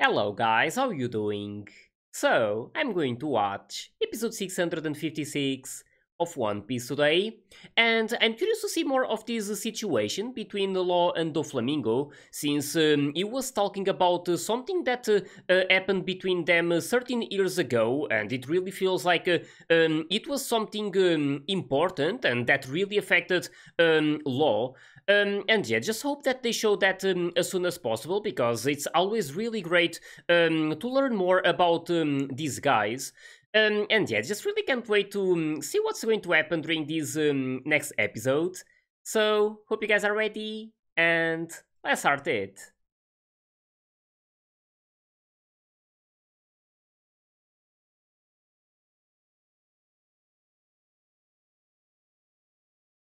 Hello guys, how you doing? So, I'm going to watch episode 656 of One Piece today, and I'm curious to see more of this situation between the law and Doflamingo, since um, he was talking about uh, something that uh, uh, happened between them uh, 13 years ago, and it really feels like uh, um, it was something um, important and that really affected um, law. Um, and yeah, just hope that they show that um, as soon as possible because it's always really great um, to learn more about um, these guys. Um, and yeah, just really can't wait to um, see what's going to happen during these next episode. So, hope you guys are ready and let's start it.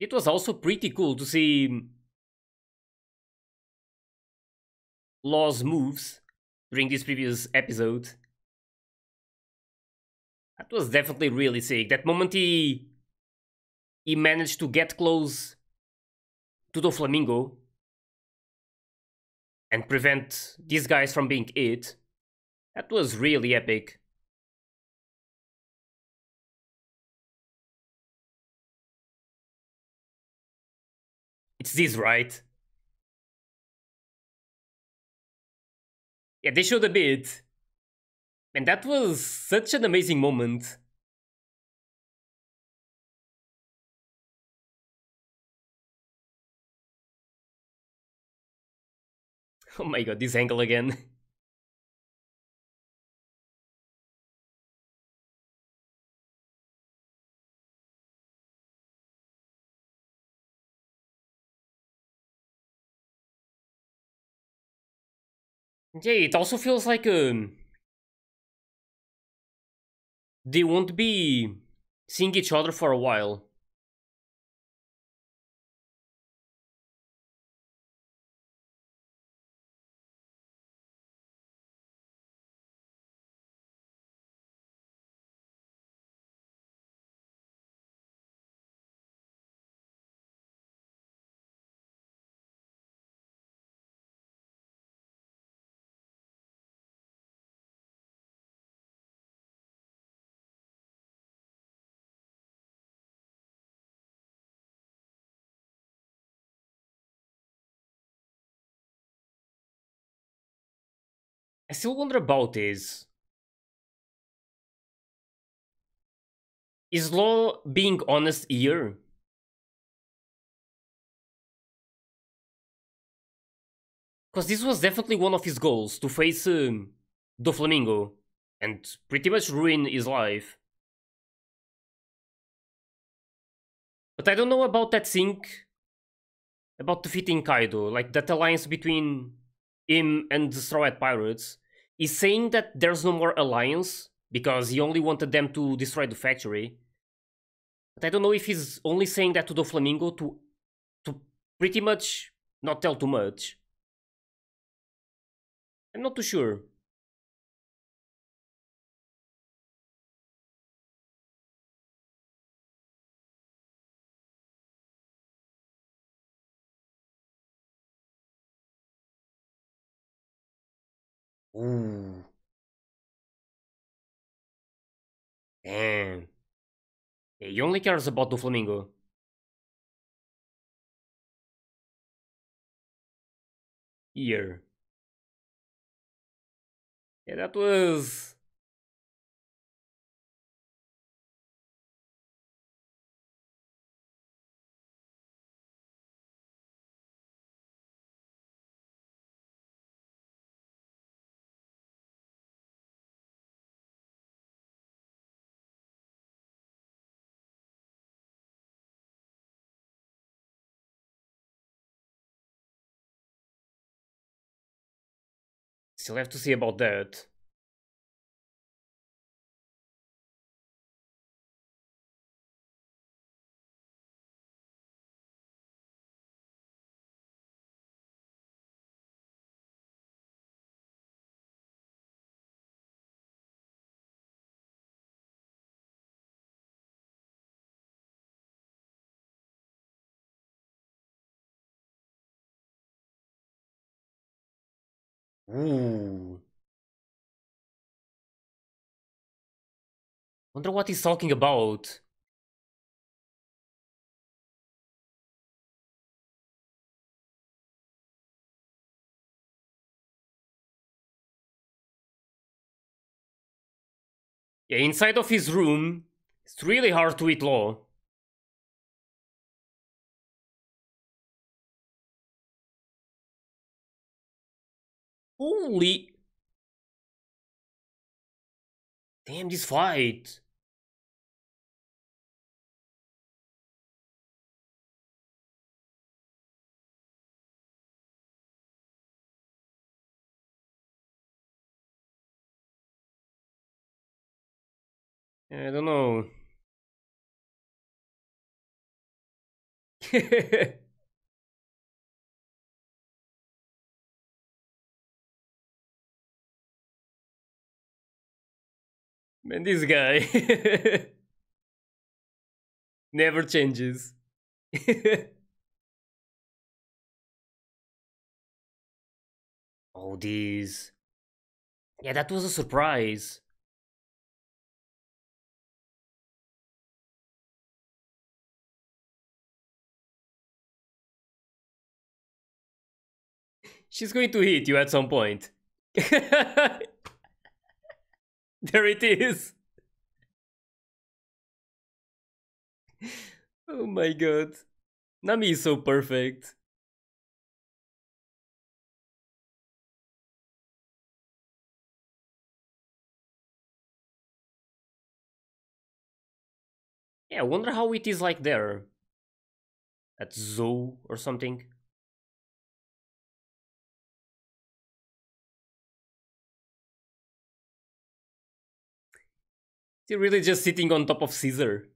It was also pretty cool to see Law's moves during this previous episode. That was definitely really sick. That moment he, he managed to get close to the flamingo and prevent these guys from being it. That was really epic. It's this, right? Yeah, they showed a bit. And that was such an amazing moment. Oh my god, this angle again. Yeah, it also feels like um, they won't be seeing each other for a while. I still wonder about is is law being honest here? Because this was definitely one of his goals, to face um, Flamingo and pretty much ruin his life. But I don't know about that thing about defeating Kaido, like that alliance between him and the Straw Hat Pirates. He's saying that there's no more alliance because he only wanted them to destroy the factory. But I don't know if he's only saying that to the flamingo to to pretty much not tell too much. I'm not too sure. Ooh. Damn. He only cares about the flamingo. Here. Yeah, that was Still have to see about that. Ooh. Wonder what he's talking about. Yeah, inside of his room, it's really hard to eat law. Holy. Damn, this fight. I don't know. Man, this guy never changes. All oh, these. Yeah, that was a surprise. She's going to hit you at some point. There it is. oh my god. Nami is so perfect. Yeah, I wonder how it is like there. At zoo or something. He are really just sitting on top of Caesar.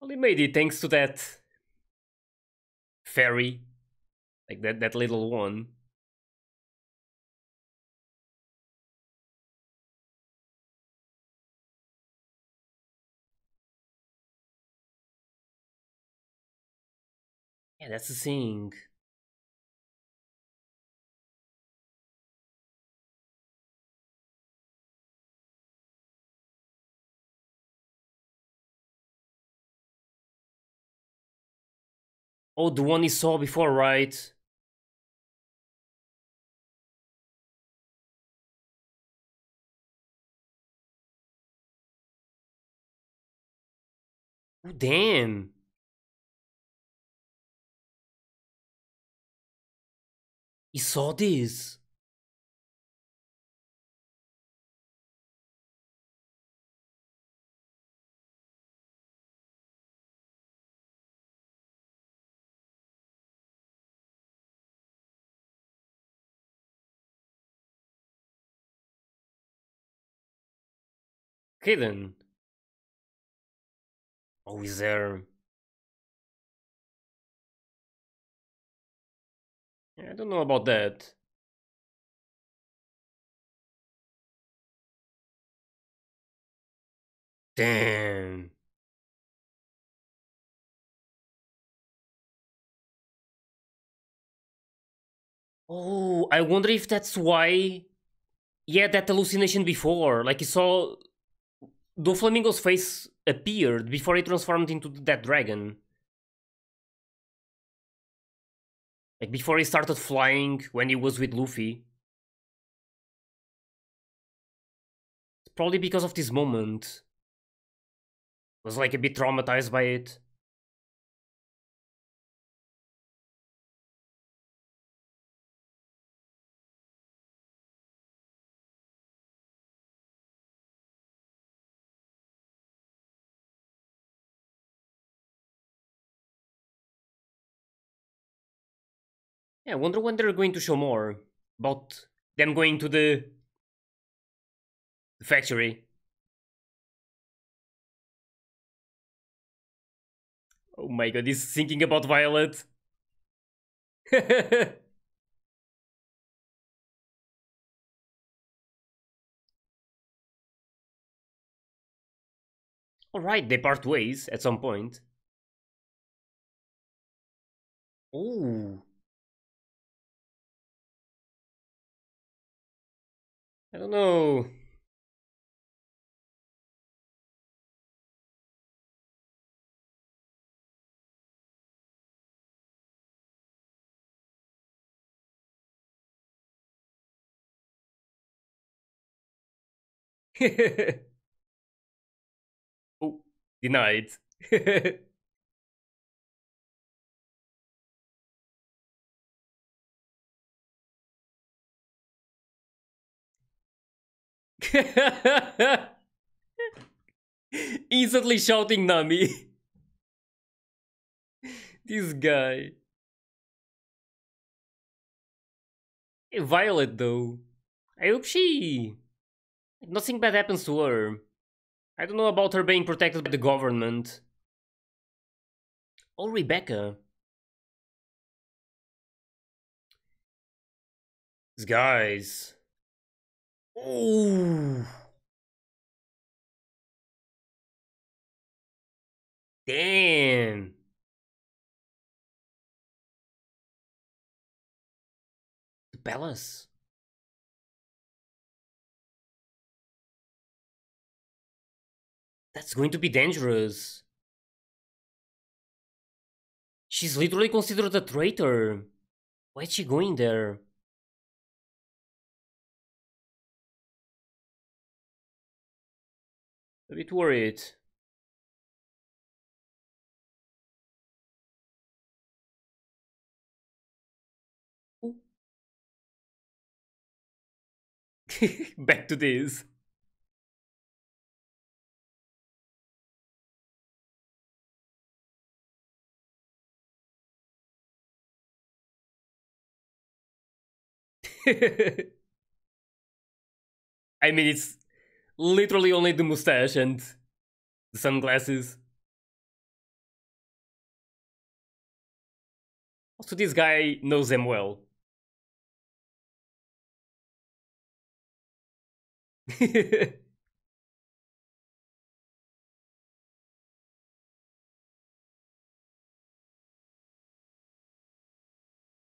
Only made it thanks to that fairy, Like that, that little one. Yeah, that's the thing. Oh, the one he saw before, right? Oh, damn. You saw this? Hidden. Oh, is there I don't know about that. Damn. Oh, I wonder if that's why he had that hallucination before. Like he saw Doflamingo's face appeared before he transformed into that dragon. Like before he started flying, when he was with Luffy. It's probably because of this moment. was like a bit traumatized by it. Yeah, I wonder when they're going to show more about them going to the, the factory. Oh my god, he's thinking about Violet. Alright, they part ways at some point. Ooh. I don't know. oh, denied. Instantly shouting Nami. this guy. Violet though. I hope she... Nothing bad happens to her. I don't know about her being protected by the government. Oh, Rebecca. These guys. Oh. Damn. The palace. That's going to be dangerous. She's literally considered a traitor. Why is she going there? a bit worried. Back to this. I mean, it's literally only the mustache and the sunglasses. Also, this guy knows them well.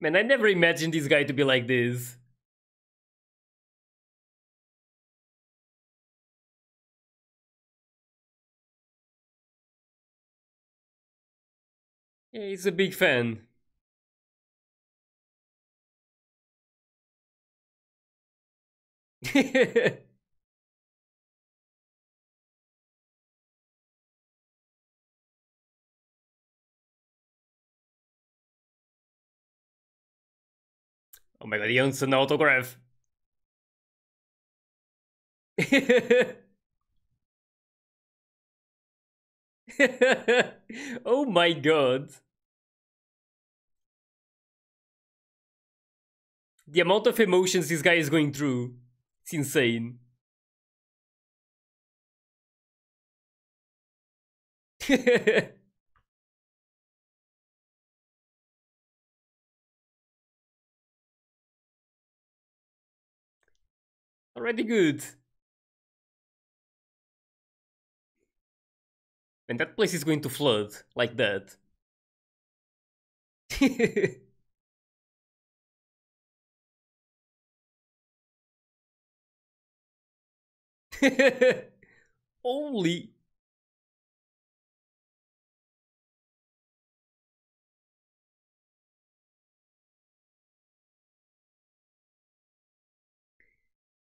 Man, I never imagined this guy to be like this. Yeah, he's a big fan. oh my god, he owns an autograph. oh my god. The amount of emotions this guy is going through. It's insane. Already good. And that place is going to flood like that. Holy.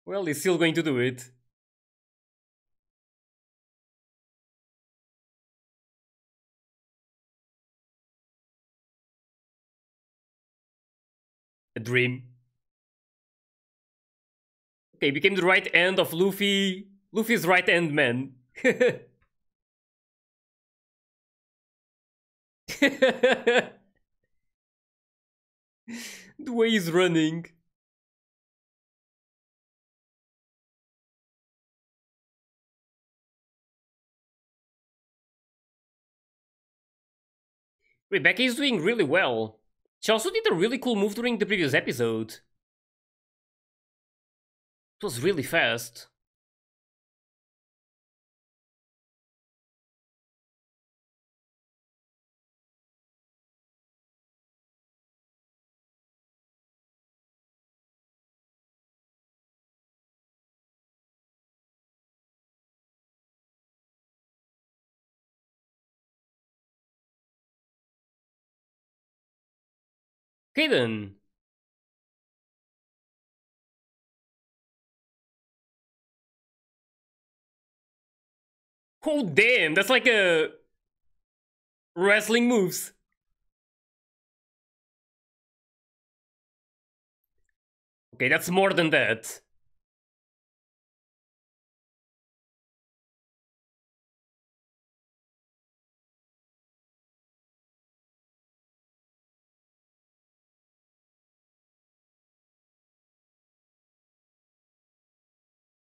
Well, he's still going to do it. dream. Okay, became the right hand of Luffy. Luffy's right hand man. the way he's running. Rebecca is doing really well. She also did a really cool move during the previous episode. It was really fast. Okay then. Oh damn, that's like a wrestling moves. Okay, that's more than that.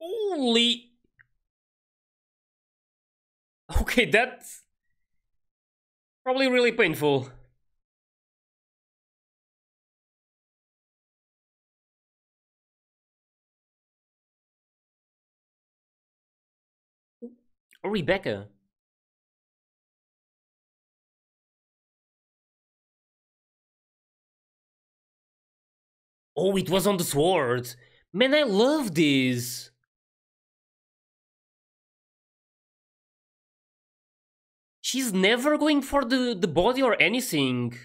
Holy. Okay, that's probably really painful. Oh, Rebecca. Oh, it was on the sword. Man, I love this. She's never going for the, the body or anything.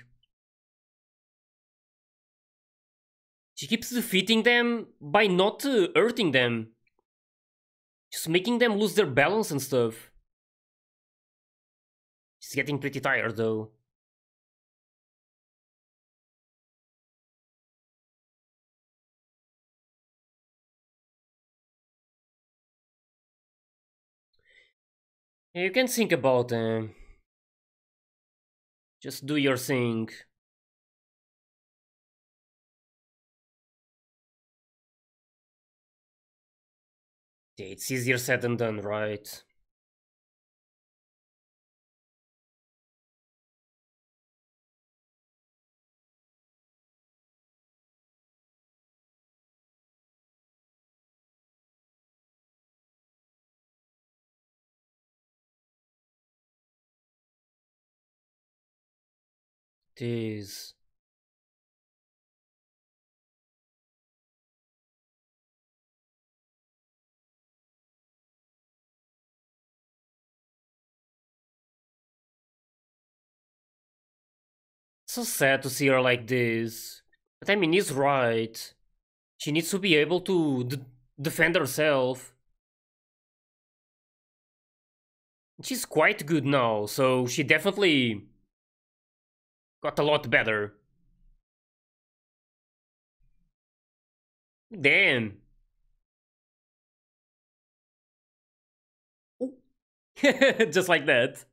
She keeps defeating them by not uh, hurting them. Just making them lose their balance and stuff. She's getting pretty tired though. You can think about them. Uh, just do your thing. It's easier said than done, right? Jeez so sad to see her like this. But I mean, he's right. She needs to be able to defend herself. She's quite good now, so she definitely got a lot better. Damn. Just like that.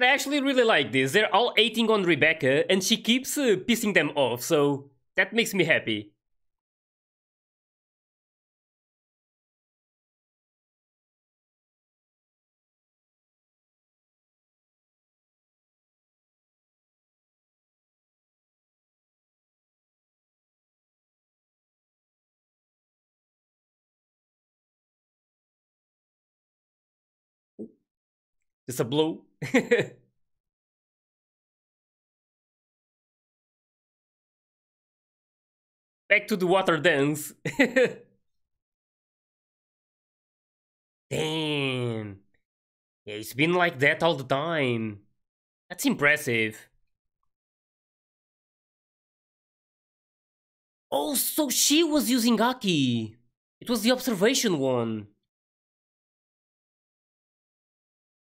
I actually really like this. They're all hating on Rebecca, and she keeps uh, pissing them off, so that makes me happy. It's a blue. Back to the water dance. Damn. Yeah, it's been like that all the time. That's impressive. Oh, so she was using Aki. It was the observation one.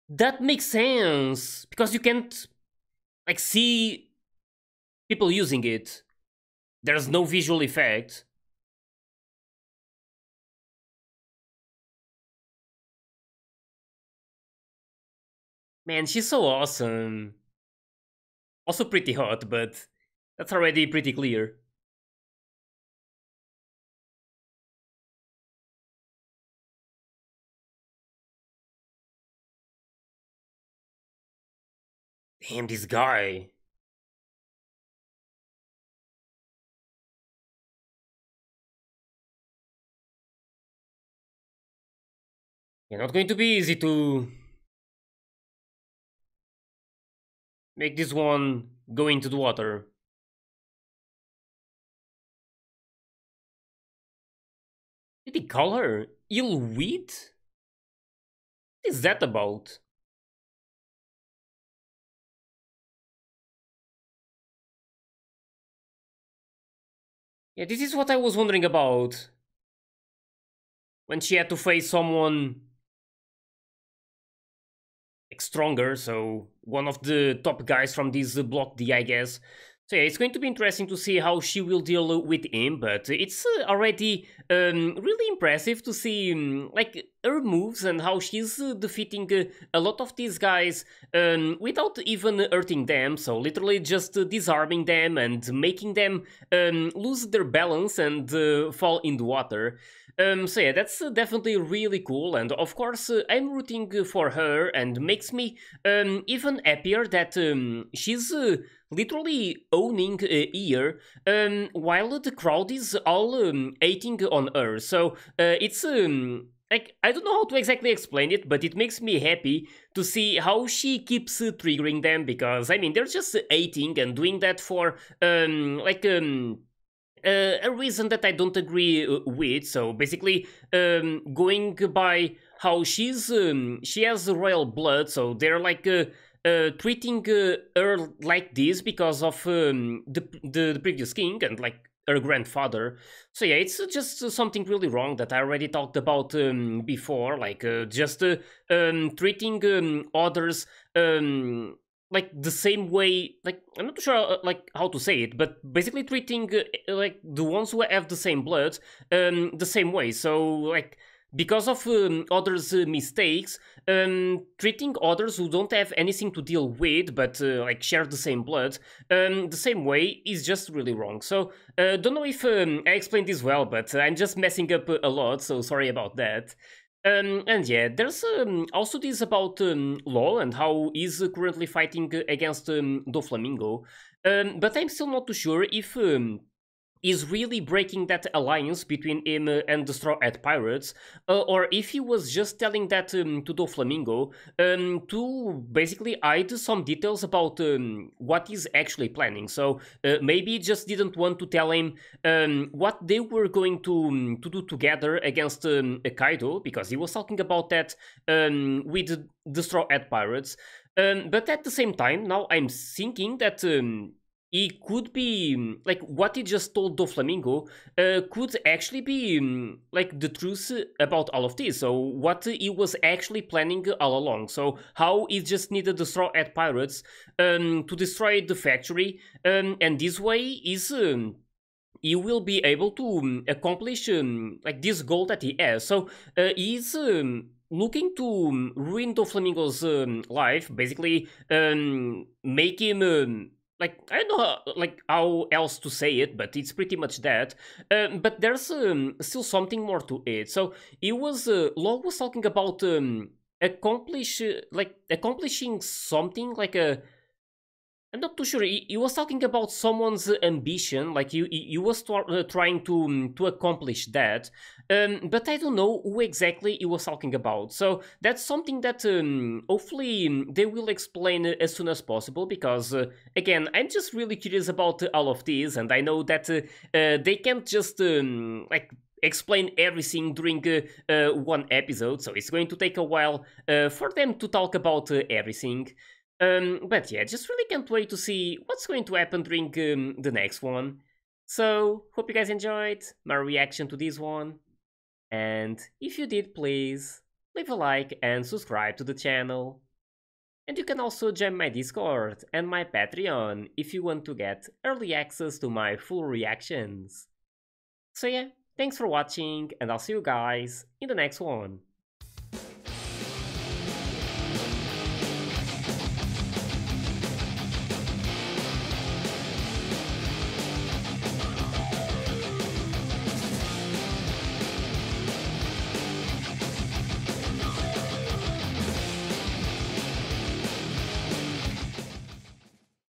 that makes sense because you can't like see people using it. There's no visual effect. Man, she's so awesome. Also pretty hot, but that's already pretty clear. Damn, this guy. You're not going to be easy to make this one go into the water. Did he call her ill wheat? What is that about? Yeah, this is what I was wondering about. When she had to face someone stronger, so one of the top guys from this block D, I guess, so yeah, it's going to be interesting to see how she will deal with him, but it's uh, already um, really impressive to see um, like her moves and how she's uh, defeating uh, a lot of these guys um, without even hurting them, so literally just uh, disarming them and making them um, lose their balance and uh, fall in the water. Um, so yeah, that's definitely really cool and of course uh, I'm rooting for her and makes me um, even happier that she's literally owning a year um, while the crowd is all um, hating on her. So uh, it's. Um, like, I don't know how to exactly explain it, but it makes me happy to see how she keeps uh, triggering them because, I mean, they're just hating and doing that for, um, like, um, uh, a reason that I don't agree uh, with. So basically, um, going by how she's um, she has royal blood, so they're like uh, uh, treating her uh, like this because of um, the, the, the previous king and like her grandfather. So yeah, it's uh, just uh, something really wrong that I already talked about um, before, like uh, just uh, um, treating um, others um, like the same way. Like I'm not sure like how to say it, but basically treating like the ones who have the same blood um, the same way. So like because of um, others' uh, mistakes, um, treating others who don't have anything to deal with but uh, like share the same blood um, the same way is just really wrong. So uh, don't know if um, I explained this well, but I'm just messing up uh, a lot, so sorry about that. Um, and yeah, there's um, also this about law and how he's currently fighting uh, against um, Doflamingo, but I'm still not too sure if is really breaking that alliance between him uh, and the Straw Hat Pirates, uh, or if he was just telling that um, to Doflamingo um, to basically hide some details about um, what he's actually planning. So uh, maybe he just didn't want to tell him um, what they were going to, um, to do together against um, Kaido, because he was talking about that with the Straw Hat Pirates. Um, but at the same time, now I'm thinking that um, it could be mm, like what he just told Do Flamingo uh, could actually be mm, like the truth about all of this. So what he was actually planning all along. So how he just needed the straw at pirates um, to destroy the factory, um, and this way is. Um, he will be able to mm, accomplish um, like this goal that he has. So uh, he's um, looking to ruin Do Flamingo's um, life, basically make him like I don't know how, like how else to say it, but it's pretty much that. Um, but there's um, still something more to it. So it was uh, Law was talking about um, accomplish uh, like accomplishing something like a I'm not too sure. You was talking about someone's ambition, like you you was uh, trying to um, to accomplish that, um, but I don't know who exactly you was talking about. So that's something that um, hopefully mm, they will explain uh, as soon as possible. Because uh, again, I'm just really curious about uh, all of this, and I know that uh, uh, they can't just um, like explain everything during one episode. So it's going to take a while for them to talk about everything. Um, but yeah, just really can't wait to see what's going to happen during um, the next one. So, hope you guys enjoyed my reaction to this one. And if you did, please leave a like and subscribe to the channel. And you can also join my Discord and my Patreon if you want to get early access to my full reactions. So yeah, thanks for watching and I'll see you guys in the next one.